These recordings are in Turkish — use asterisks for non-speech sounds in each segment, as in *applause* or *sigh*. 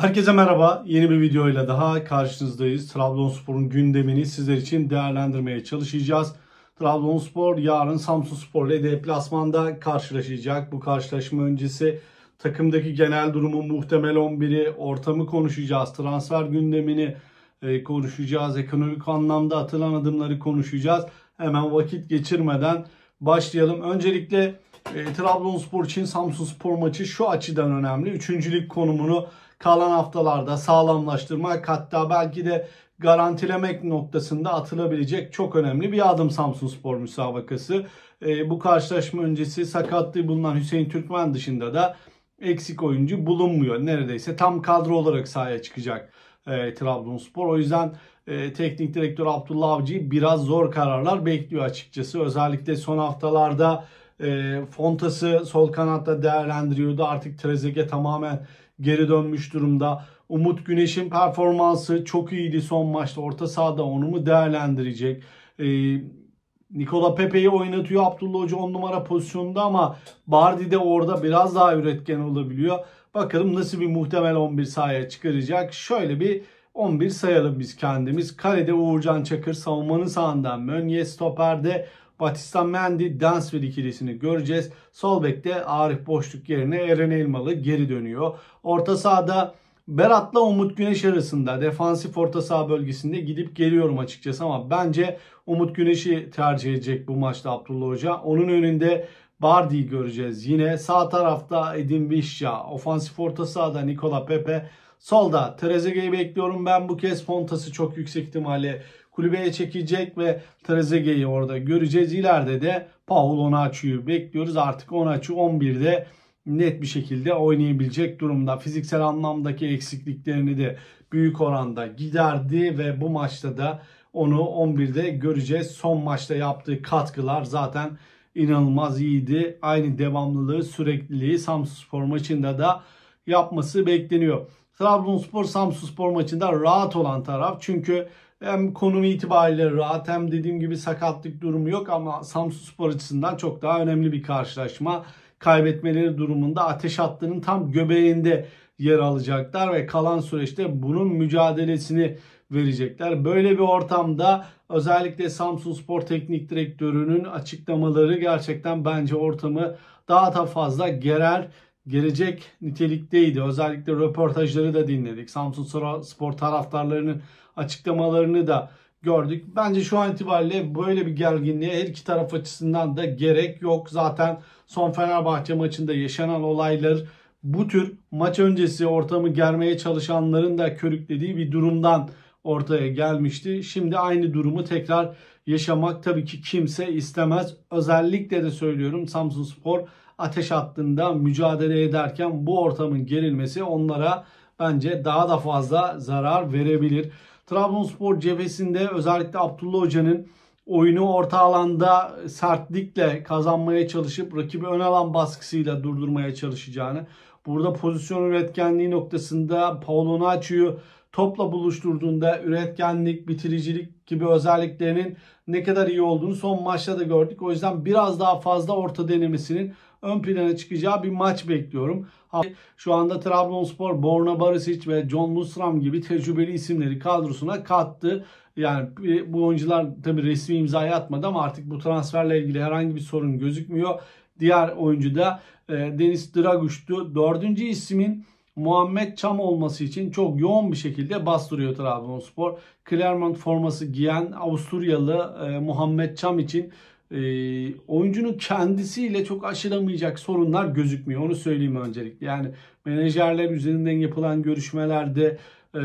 Herkese merhaba. Yeni bir videoyla daha karşınızdayız. Trabzonspor'un gündemini sizler için değerlendirmeye çalışacağız. Trabzonspor yarın Samsunspor ile deplasmanda karşılaşacak. Bu karşılaşma öncesi takımdaki genel durumu muhtemel 11'i, ortamı konuşacağız. Transfer gündemini e, konuşacağız. Ekonomik anlamda atılan adımları konuşacağız. Hemen vakit geçirmeden başlayalım. Öncelikle e, Trabzonspor için Samsunspor maçı şu açıdan önemli. Üçüncülük konumunu kalan haftalarda sağlamlaştırmak hatta belki de garantilemek noktasında atılabilecek çok önemli bir adım Samsun Spor müsabakası. E, bu karşılaşma öncesi sakatlığı bulunan Hüseyin Türkmen dışında da eksik oyuncu bulunmuyor. Neredeyse tam kadro olarak sahaya çıkacak e, Trabzonspor. O yüzden e, teknik direktör Abdullah Avcı'yı biraz zor kararlar bekliyor açıkçası. Özellikle son haftalarda e, Fontas'ı sol kanatta değerlendiriyordu. Artık Trezeguet tamamen geri dönmüş durumda. Umut Güneş'in performansı çok iyiydi son maçta. Orta sahada onu mu değerlendirecek? Ee, Nikola Pepe'yi oynatıyor Abdullah Hoca 10 numara pozisyonunda ama Bardi de orada biraz daha üretken olabiliyor. Bakalım nasıl bir muhtemel 11 sahaya çıkaracak. Şöyle bir 11 sayalım biz kendimiz. Kalede Uğurcan Çakır savunmanın sağından Mönye stoperde Batista Mendy Dansville ikilisini göreceğiz. Sol bekte Arif Boşluk yerine Eren Elmalı geri dönüyor. Orta sahada Berat'la Umut Güneş arasında defansif orta saha bölgesinde gidip geliyorum açıkçası ama bence Umut Güneş'i tercih edecek bu maçta Abdullah Hoca. Onun önünde Bardi'yi göreceğiz. Yine sağ tarafta Edin Vişya, ofansif orta sahada Nikola Pepe, solda Trezeguet'i bekliyorum. Ben bu kez Fontas'ı çok yüksek ihtimalle kulübeye çekecek ve Trezeguet'i orada göreceğiz. İleride de Paul Onaçu'yu bekliyoruz. Artık Onaçu 11'de net bir şekilde oynayabilecek durumda. Fiziksel anlamdaki eksikliklerini de büyük oranda giderdi ve bu maçta da onu 11'de göreceğiz. Son maçta yaptığı katkılar zaten inanılmaz iyiydi. Aynı devamlılığı, sürekliliği spor maçında da yapması bekleniyor. Trabzonspor spor maçında rahat olan taraf. Çünkü hem konum itibariyle rahat hem dediğim gibi sakatlık durumu yok ama Samsun Spor açısından çok daha önemli bir karşılaşma. Kaybetmeleri durumunda ateş hattının tam göbeğinde yer alacaklar ve kalan süreçte bunun mücadelesini verecekler. Böyle bir ortamda özellikle Samsun Spor Teknik Direktörü'nün açıklamaları gerçekten bence ortamı daha da fazla gerer gelecek nitelikteydi. Özellikle röportajları da dinledik. Samsun Spor taraftarlarının açıklamalarını da gördük. Bence şu an itibariyle böyle bir gerginliğe her iki taraf açısından da gerek yok. Zaten son Fenerbahçe maçında yaşanan olaylar bu tür maç öncesi ortamı germeye çalışanların da körüklediği bir durumdan ortaya gelmişti. Şimdi aynı durumu tekrar yaşamak tabii ki kimse istemez. Özellikle de söylüyorum Samsun Spor ateş hattında mücadele ederken bu ortamın gerilmesi onlara bence daha da fazla zarar verebilir. Trabzonspor cephesinde özellikle Abdullah Hoca'nın oyunu orta alanda sertlikle kazanmaya çalışıp rakibi ön alan baskısıyla durdurmaya çalışacağını. Burada pozisyon üretkenliği noktasında Paolo Nacho'yu topla buluşturduğunda üretkenlik, bitiricilik gibi özelliklerinin ne kadar iyi olduğunu son maçta da gördük. O yüzden biraz daha fazla orta denemesinin ön plana çıkacağı bir maç bekliyorum. Şu anda Trabzonspor, Borna Barisic ve John Lustram gibi tecrübeli isimleri kadrosuna kattı. Yani e, bu oyuncular tabi resmi imzayı atmadı ama artık bu transferle ilgili herhangi bir sorun gözükmüyor. Diğer oyuncu da e, Deniz Draguş'tu. Dördüncü ismin Muhammed Çam olması için çok yoğun bir şekilde bastırıyor Trabzonspor. Clermont forması giyen Avusturyalı e, Muhammed Çam için e, oyuncunun kendisiyle çok aşılamayacak sorunlar gözükmüyor. Onu söyleyeyim öncelikle. Yani menajerler üzerinden yapılan görüşmelerde e,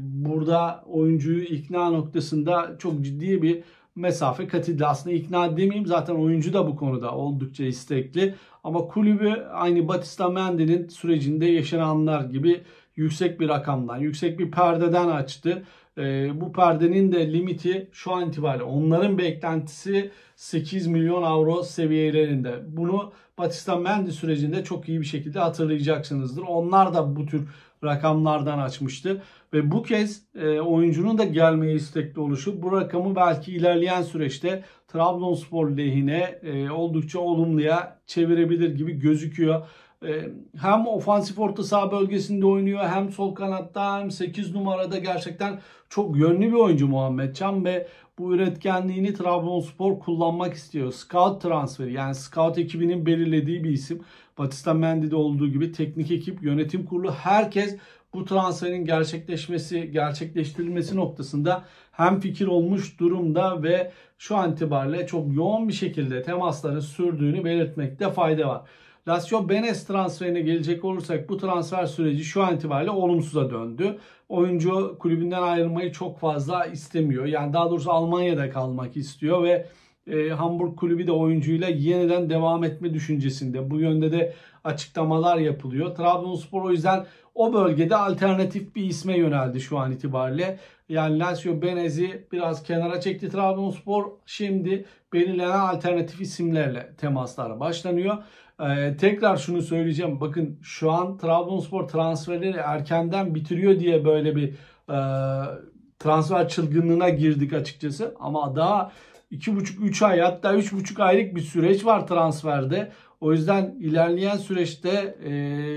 burada oyuncuyu ikna noktasında çok ciddi bir mesafe katildi. Aslında ikna demeyeyim zaten oyuncu da bu konuda oldukça istekli. Ama kulübü aynı Batista Mendy'nin sürecinde yaşananlar gibi yüksek bir rakamdan, yüksek bir perdeden açtı. E, bu perdenin de limiti şu an itibariyle onların beklentisi 8 milyon avro seviyelerinde. Bunu Batista Mendi sürecinde çok iyi bir şekilde hatırlayacaksınızdır. Onlar da bu tür rakamlardan açmıştı. Ve bu kez e, oyuncunun da gelmeye istekli oluşu bu rakamı belki ilerleyen süreçte Trabzonspor lehine e, oldukça olumluya çevirebilir gibi gözüküyor. Ee, hem ofansif orta saha bölgesinde oynuyor hem sol kanatta hem 8 numarada gerçekten çok yönlü bir oyuncu Muhammed Can ve bu üretkenliğini Trabzonspor kullanmak istiyor. Scout transferi yani scout ekibinin belirlediği bir isim. Batista Mendy'de olduğu gibi teknik ekip, yönetim kurulu herkes bu transferin gerçekleşmesi, gerçekleştirilmesi noktasında hem fikir olmuş durumda ve şu an itibariyle çok yoğun bir şekilde temasların sürdüğünü belirtmekte fayda var. Lazio Benes transferine gelecek olursak bu transfer süreci şu an itibariyle olumsuza döndü. Oyuncu kulübünden ayrılmayı çok fazla istemiyor. Yani daha doğrusu Almanya'da kalmak istiyor ve e, Hamburg kulübü de oyuncuyla yeniden devam etme düşüncesinde. Bu yönde de açıklamalar yapılıyor. Trabzonspor o yüzden o bölgede alternatif bir isme yöneldi şu an itibariyle. Yani Lazio Benez'i biraz kenara çekti Trabzonspor. Şimdi belirlenen alternatif isimlerle temaslara başlanıyor. Ee, tekrar şunu söyleyeceğim. Bakın şu an Trabzonspor transferleri erkenden bitiriyor diye böyle bir e, transfer çılgınlığına girdik açıkçası. Ama daha 2,5-3 ay hatta 3,5 aylık bir süreç var transferde. O yüzden ilerleyen süreçte e,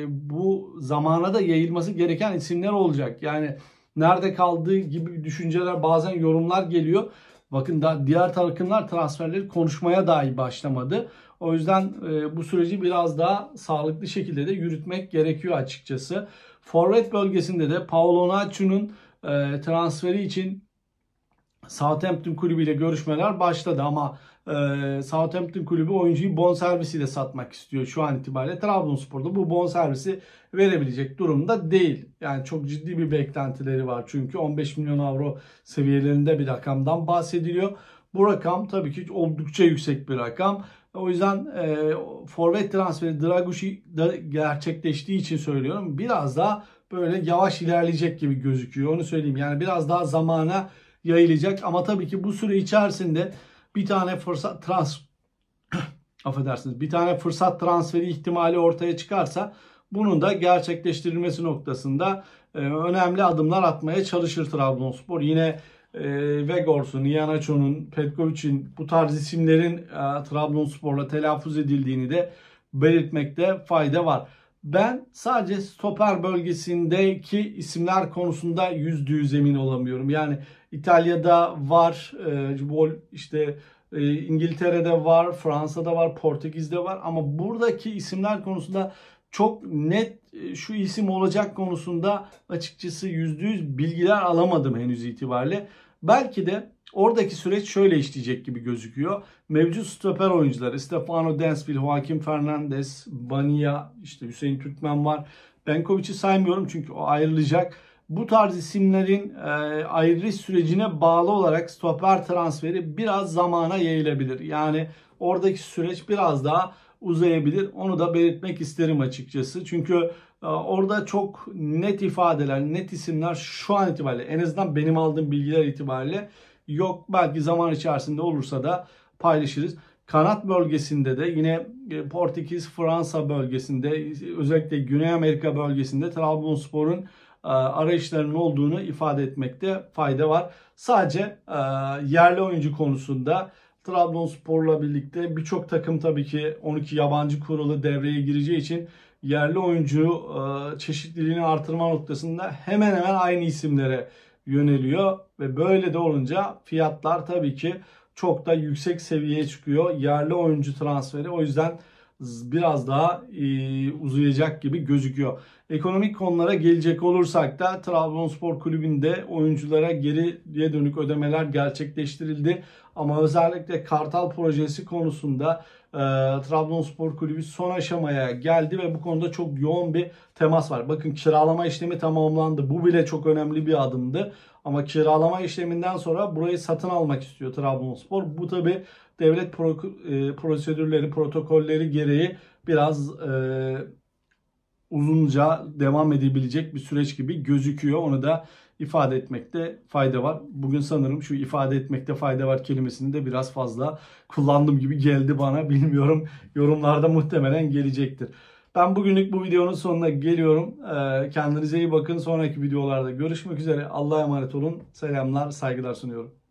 bu zamana da yayılması gereken isimler olacak. Yani nerede kaldığı gibi düşünceler bazen yorumlar geliyor. Bakın da diğer takımlar transferleri konuşmaya dahi başlamadı. O yüzden e, bu süreci biraz daha sağlıklı şekilde de yürütmek gerekiyor açıkçası. Forvet bölgesinde de Paolo Nacho'nun e, transferi için Southampton kulübüyle görüşmeler başladı ama e, Southampton kulübü oyuncuyu bonservisiyle satmak istiyor şu an itibariyle. Trabzonspor'da bu bonservisi verebilecek durumda değil. Yani çok ciddi bir beklentileri var. Çünkü 15 milyon avro seviyelerinde bir rakamdan bahsediliyor. Bu rakam tabii ki oldukça yüksek bir rakam. O yüzden e, forvet transferi Dragushi gerçekleştiği için söylüyorum. Biraz daha böyle yavaş ilerleyecek gibi gözüküyor. Onu söyleyeyim. Yani biraz daha zamana yayılacak. Ama tabii ki bu süre içerisinde bir tane fırsat trans *clears throat* affedersiniz bir tane fırsat transferi ihtimali ortaya çıkarsa bunun da gerçekleştirilmesi noktasında e, önemli adımlar atmaya çalışır Trabzonspor. Yine e, Vegors'un, Ianacho'nun, Petkovic'in bu tarz isimlerin e, Trabzonspor'la telaffuz edildiğini de belirtmekte fayda var ben sadece stoper bölgesindeki isimler konusunda yüzde yüz emin olamıyorum. Yani İtalya'da var, e, bol işte e, İngiltere'de var, Fransa'da var, Portekiz'de var ama buradaki isimler konusunda çok net e, şu isim olacak konusunda açıkçası yüzde yüz bilgiler alamadım henüz itibariyle. Belki de Oradaki süreç şöyle işleyecek gibi gözüküyor. Mevcut stoper oyuncuları Stefano Densville, Joaquim Fernandez, Bania, işte Hüseyin Türkmen var. Benkovic'i saymıyorum çünkü o ayrılacak. Bu tarz isimlerin e, ayrılış sürecine bağlı olarak stoper transferi biraz zamana yayılabilir. Yani oradaki süreç biraz daha uzayabilir. Onu da belirtmek isterim açıkçası. Çünkü e, Orada çok net ifadeler, net isimler şu an itibariyle en azından benim aldığım bilgiler itibariyle yok. Belki zaman içerisinde olursa da paylaşırız. Kanat bölgesinde de yine e, Portekiz, Fransa bölgesinde özellikle Güney Amerika bölgesinde Trabzonspor'un e, arayışlarının olduğunu ifade etmekte fayda var. Sadece e, yerli oyuncu konusunda Trabzonspor'la birlikte birçok takım tabii ki 12 yabancı kuralı devreye gireceği için yerli oyuncu çeşitliliğini artırma noktasında hemen hemen aynı isimlere yöneliyor ve böyle de olunca fiyatlar tabii ki çok da yüksek seviyeye çıkıyor. Yerli oyuncu transferi o yüzden biraz daha e, uzayacak gibi gözüküyor. Ekonomik konulara gelecek olursak da Trabzonspor kulübünde oyunculara geriye dönük ödemeler gerçekleştirildi. Ama özellikle Kartal projesi konusunda e, Trabzonspor kulübü son aşamaya geldi ve bu konuda çok yoğun bir temas var. Bakın kiralama işlemi tamamlandı. Bu bile çok önemli bir adımdı. Ama kiralama işleminden sonra burayı satın almak istiyor Trabzonspor. Bu tabi devlet pro e, prosedürleri, protokolleri gereği biraz e, uzunca devam edebilecek bir süreç gibi gözüküyor. Onu da ifade etmekte fayda var. Bugün sanırım şu ifade etmekte fayda var kelimesini de biraz fazla kullandım gibi geldi bana. *laughs* Bilmiyorum yorumlarda muhtemelen gelecektir. Ben bugünlük bu videonun sonuna geliyorum. Ee, kendinize iyi bakın. Sonraki videolarda görüşmek üzere. Allah'a emanet olun. Selamlar, saygılar sunuyorum.